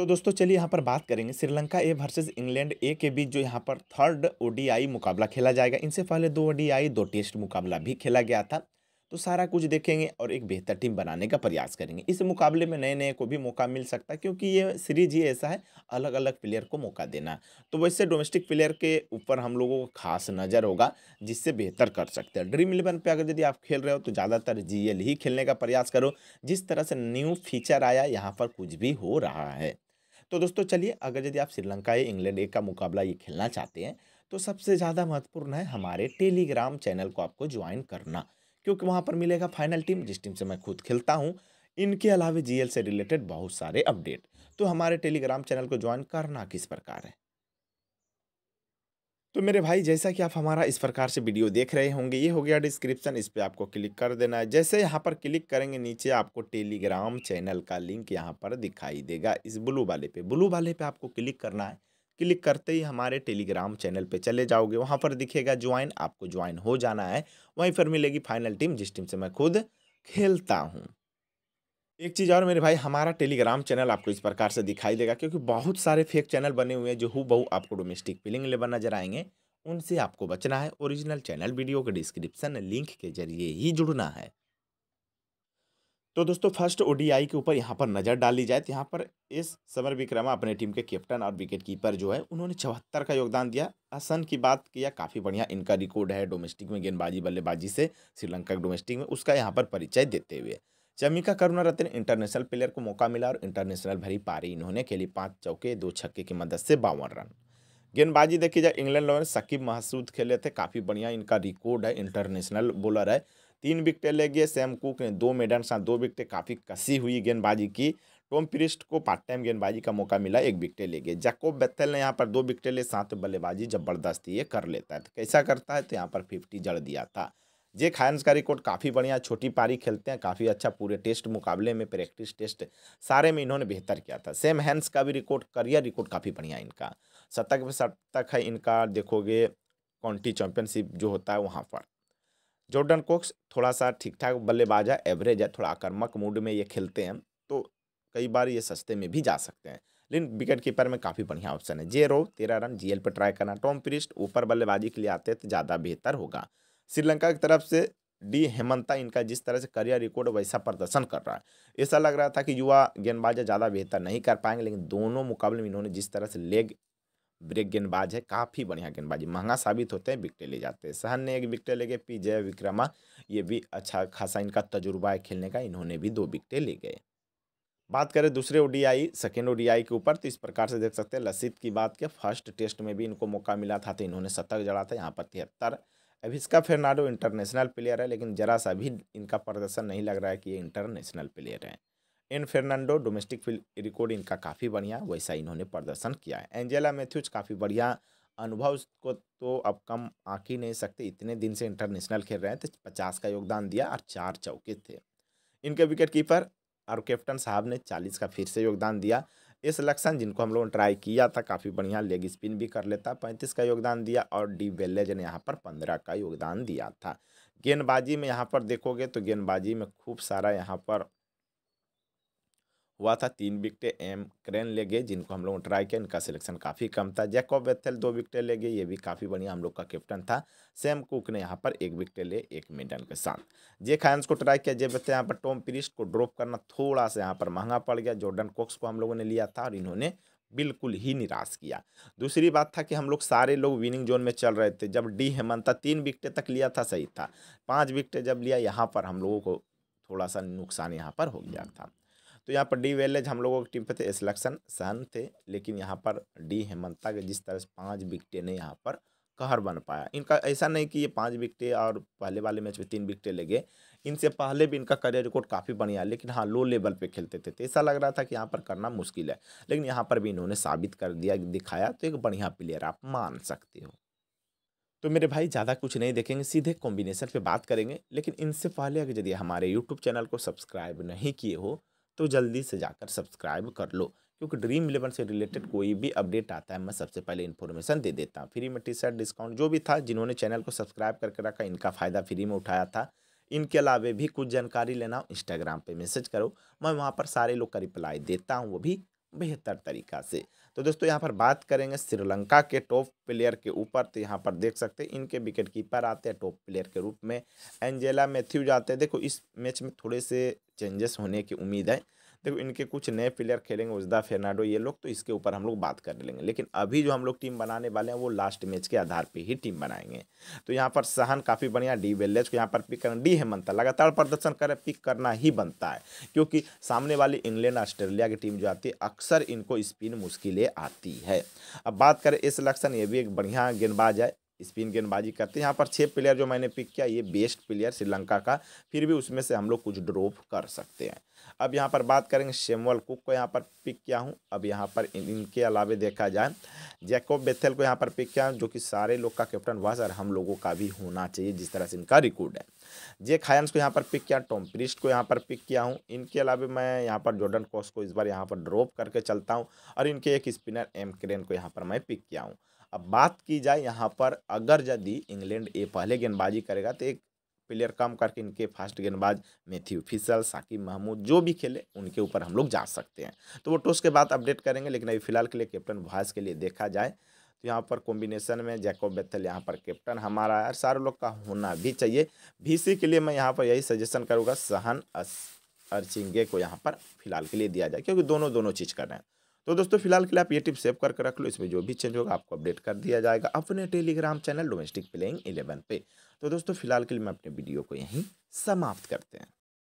तो दोस्तों चलिए यहाँ पर बात करेंगे Sri Lanka A versus England A के बीच जो यहाँ पर थर्ड ओडीआई मुकाबला खेला जाएगा इनसे पहले दो ओडीआई दो टेस्ट मुकाबला भी खेला गया था तो सारा कुछ देखेंगे और एक बेहतर टीम बनाने का प्रयास करेंगे इस मुकाबले में नए नए को भी मौका मिल सकता है क्योंकि ये सीरीज ही ऐसा है अलग अलग प्लेयर को मौका देना तो वैसे डोमेस्टिक प्लेयर के ऊपर हम लोगों को खास नज़र होगा जिससे बेहतर कर सकते हैं ड्रीम इलेवन पे अगर यदि आप खेल रहे हो तो ज़्यादातर जी ही खेलने का प्रयास करो जिस तरह से न्यू फीचर आया यहाँ पर कुछ भी हो रहा है तो दोस्तों चलिए अगर यदि आप श्रीलंका या इंग्लैंड एक का मुकाबला ये खेलना चाहते हैं तो सबसे ज़्यादा महत्वपूर्ण है हमारे टेलीग्राम चैनल को आपको ज्वाइन करना क्योंकि वहाँ पर मिलेगा फाइनल टीम जिस टीम से मैं खुद खेलता हूँ इनके अलावा जीएल से रिलेटेड बहुत सारे अपडेट तो हमारे टेलीग्राम चैनल को ज्वाइन करना किस प्रकार है तो मेरे भाई जैसा कि आप हमारा इस प्रकार से वीडियो देख रहे होंगे ये हो गया डिस्क्रिप्शन इस पर आपको क्लिक कर देना है जैसे यहाँ पर क्लिक करेंगे नीचे आपको टेलीग्राम चैनल का लिंक यहाँ पर दिखाई देगा इस ब्लू वाले पे ब्लू वाले पे आपको क्लिक करना है क्लिक करते ही हमारे टेलीग्राम चैनल पे चले जाओगे वहाँ पर दिखेगा ज्वाइन आपको ज्वाइन हो जाना है वहीं पर मिलेगी फाइनल टीम जिस टीम से मैं खुद खेलता हूँ एक चीज़ और मेरे भाई हमारा टेलीग्राम चैनल आपको इस प्रकार से दिखाई देगा क्योंकि बहुत सारे फेक चैनल बने हुए हैं जो हु बहु आपको डोमेस्टिक फिलिंग लेवल नजर आएंगे उनसे आपको बचना है ओरिजिनल चैनल वीडियो के डिस्क्रिप्शन लिंक के जरिए ही जुड़ना है तो दोस्तों फर्स्ट ओडीआई के ऊपर यहाँ पर नज़र डाली जाए तो यहाँ पर एस समर विक्रमा अपने टीम के कैप्टन और विकेट कीपर जो है उन्होंने चौहत्तर का योगदान दिया असन की बात किया काफ़ी बढ़िया इनका रिकॉर्ड है डोमेस्टिक में गेंदबाजी बल्लेबाजी से श्रीलंका के डोमेस्टिक में उसका यहाँ पर परिचय देते हुए जमीका रत्न इंटरनेशनल प्लेयर को मौका मिला और इंटरनेशनल भरी पारी इन्होंने खेली पाँच चौके दो छक्के की मदद से बावन रन गेंदबाजी देखी जाए इंग्लैंड लॉयर सकीब महसूद खेले थे काफ़ी बढ़िया इनका रिकॉर्ड है इंटरनेशनल बॉलर है तीन विकटें ले गए सैम कुक ने दो मेडन साथ हाँ, दो विकटें काफ़ी कसी हुई गेंदबाजी की टॉम पिरिस्ट को पार्ट टाइम गेंदबाजी का मौका मिला एक विकटें ले गए जैकोब बेथल ने यहाँ पर दो विकटें ले सात बल्लेबाजी जबरदस्ती ये कर लेता है तो कैसा करता है तो यहाँ पर फिफ्टी जड़ दिया था जे खायंस का रिकॉर्ड काफ़ी बढ़िया छोटी पारी खेलते हैं काफ़ी अच्छा पूरे टेस्ट मुकाबले में प्रैक्टिस टेस्ट सारे में इन्होंने बेहतर किया था सेम हैंस का भी रिकॉर्ड करियर रिकॉर्ड काफ़ी बढ़िया इनका शतक पे शतक है इनका देखोगे काउंटी चैंपियनशिप जो होता है वहाँ पर जॉर्डन कोक्स थोड़ा सा ठीक ठाक बल्लेबाज है एवरेज है थोड़ा आक्रमक मूड में ये खेलते हैं तो कई बार ये सस्ते में भी जा सकते हैं लेकिन विकेट कीपर में काफ़ी बढ़िया ऑप्शन है जे रो तेरह रन जीएल पर ट्राई करना टॉम प्रिस्ट ऊपर बल्लेबाजी के लिए आते हैं तो ज़्यादा बेहतर होगा श्रीलंका की तरफ से डी हेमंता इनका जिस तरह से करियर रिकॉर्ड वैसा प्रदर्शन कर रहा है ऐसा लग रहा था कि युवा गेंदबाज ज़्यादा बेहतर नहीं कर पाएंगे लेकिन दोनों मुकाबले में इन्होंने जिस तरह से लेग ब्रेक गेंदबाज है काफ़ी बढ़िया गेंदबाजी महंगा साबित होते हैं विकटे ले जाते हैं सहन ने एक विकटे ले गए पी जय विक्रमा ये भी अच्छा खासा इनका तजुर्बा है खेलने का इन्होंने भी दो विकटे ले गए बात करें दूसरे ओडीआई सेकेंड ओडीआई के ऊपर तो इस प्रकार से देख सकते हैं लसित की बात के फर्स्ट टेस्ट में भी इनको मौका मिला था तो इन्होंने शतक जड़ा था यहाँ पर तिहत्तर इसका फेरनाडो इंटरनेशनल प्लेयर है लेकिन जरा सा भी इनका प्रदर्शन नहीं लग रहा है कि ये इंटरनेशनल प्लेयर हैं एन फेर्नांडो डोमेस्टिक रिकॉर्ड इनका काफ़ी बढ़िया वैसा इन्होंने प्रदर्शन किया है एंजेला मैथ्यूज काफ़ी बढ़िया अनुभव को तो अब कम आँख ही नहीं सकते इतने दिन से इंटरनेशनल खेल रहे हैं तो पचास का योगदान दिया और चार चौके थे इनके विकेट कीपर और कैप्टन साहब ने चालीस का फिर से योगदान दिया ये सिलेक्शन जिनको हम लोगों ने ट्राई किया था काफ़ी बढ़िया लेग स्पिन भी कर लेता पैंतीस का योगदान दिया और डी बेलेज ने यहाँ पर पंद्रह का योगदान दिया था गेंदबाजी में यहाँ पर देखोगे तो गेंदबाजी में खूब सारा यहाँ पर हुआ था तीन विकटे एम क्रेन ले गए जिनको हम लोग ट्राई किया इनका सिलेक्शन काफ़ी कम था जैकॉब वेथल दो विकटे ले गए ये भी काफ़ी बढ़िया हम लोग का कैप्टन था सैम कुक ने यहाँ पर एक विकटे ले एक मिडन के साथ जे खैंस को ट्राई किया जे वेथल यहाँ पर टॉम पिरिस्ट को ड्रॉप करना थोड़ा सा यहाँ पर महंगा पड़ गया जॉर्डन कोक्स को हम लोगों ने लिया था और इन्होंने बिल्कुल ही निराश किया दूसरी बात था कि हम लोग सारे लोग विनिंग जोन में चल रहे थे जब डी हेमंता तीन विकटे तक लिया था सही था पाँच विकटे जब लिया यहाँ पर हम लोगों को थोड़ा सा नुकसान यहाँ पर हो गया हम्म। था तो यहाँ पर डी वेलेज हम लोगों की टीम पे थे सिलेक्शन सन थे लेकिन यहाँ पर डी हेमंता के जिस तरह से पाँच विकटें ने यहाँ पर कहर बन पाया इनका ऐसा नहीं कि ये पाँच विकटें और पहले वाले मैच में तीन विकटें ले इनसे पहले भी इनका करियर रिकॉर्ड काफ़ी बढ़िया लेकिन हाँ लो लेवल पे खेलते थे तो ऐसा लग रहा था कि यहाँ पर करना मुश्किल है लेकिन यहाँ पर भी इन्होंने साबित कर दिया दिखाया तो एक बढ़िया प्लेयर आप मान सकते हो तो मेरे भाई ज़्यादा कुछ नहीं देखेंगे सीधे कॉम्बिनेशन पे बात करेंगे लेकिन इनसे पहले अगर यदि हमारे यूट्यूब चैनल को सब्सक्राइब नहीं किए हो तो जल्दी से जाकर सब्सक्राइब कर लो क्योंकि ड्रीम इलेवन से रिलेटेड कोई भी अपडेट आता है मैं सबसे पहले इन्फॉर्मेशन दे देता हूँ फ्री में टी शर्ट डिस्काउंट जो भी था जिन्होंने चैनल को सब्सक्राइब करके रखा इनका फ़ायदा फ्री में उठाया था इनके अलावा भी कुछ जानकारी लेना हो इंस्टाग्राम पर मैसेज करो मैं वहाँ पर सारे लोग का रिप्लाई देता हूँ वो भी बेहतर तरीका से तो दोस्तों यहाँ पर बात करेंगे श्रीलंका के टॉप प्लेयर के ऊपर तो यहाँ पर देख सकते हैं इनके विकेट कीपर आते हैं टॉप प्लेयर के रूप में एंजेला मैथ्यूज आते हैं देखो इस मैच में थोड़े से चेंजेस होने की उम्मीद है देखो इनके कुछ नए प्लेयर खेलेंगे उजदा फेर्नाडो ये लोग तो इसके ऊपर हम लोग बात कर लेंगे लेकिन अभी जो हम लोग टीम बनाने वाले हैं वो लास्ट मैच के आधार पे ही टीम बनाएंगे तो यहाँ पर सहन काफ़ी बढ़िया डी वेलेज को यहाँ पर पिक करना डी हेमंता लगातार प्रदर्शन कर पिक करना ही बनता है क्योंकि सामने वाली इंग्लैंड ऑस्ट्रेलिया की टीम जो आती है अक्सर इनको स्पिन मुश्किलें आती है अब बात करें इस लक्षण ये भी एक बढ़िया गेंदबाज है स्पिन गेंदबाजी करते हैं यहाँ पर छः प्लेयर जो मैंने पिक किया ये बेस्ट प्लेयर श्रीलंका का फिर भी उसमें से हम लोग कुछ ड्रॉप कर सकते हैं अब यहाँ पर बात करेंगे शेमवल कुक को यहाँ पर पिक किया हूँ अब यहाँ पर इन, इनके अलावे देखा जाए जैकोब बेथेल को यहाँ पर पिक किया हूँ जो कि सारे लोग का कैप्टन हुआ सर हम लोगों का भी होना चाहिए जिस तरह से इनका रिकॉर्ड है जे खायंस को यहाँ पर पिक किया टॉम प्रिस्ट को यहाँ पर पिक किया हूँ इनके अलावा मैं यहाँ पर जॉर्डन कॉस को इस बार यहाँ पर ड्रॉप करके चलता हूँ और इनके एक स्पिनर एम क्रेन को यहाँ पर मैं पिक किया हूँ अब बात की जाए यहाँ पर अगर यदि इंग्लैंड ए पहले गेंदबाजी करेगा तो एक प्लेयर कम करके इनके फास्ट गेंदबाज मेथ्यू फिसल साकिब महमूद जो भी खेले उनके ऊपर हम लोग जा सकते हैं तो वो टॉस के बाद अपडेट करेंगे लेकिन अभी फिलहाल के लिए कैप्टन भुआस के लिए देखा जाए तो यहाँ पर कॉम्बिनेशन में जैकोब बेथल यहाँ पर कैप्टन हमारा है सारे लोग का होना भी चाहिए भी के लिए मैं यहाँ पर यही सजेशन करूँगा सहन अर्चिंगे को यहाँ पर फिलहाल के लिए दिया जाए क्योंकि दोनों दोनों चीज़ कर रहे हैं तो दोस्तों फिलहाल के लिए आप ये टिप सेव करके रख लो इसमें जो भी चेंज होगा आपको अपडेट कर दिया जाएगा अपने Telegram channel domestic playing eleven पे तो दोस्तों फिलहाल के लिए मैं अपने वीडियो को यहीं समाप्त करते हैं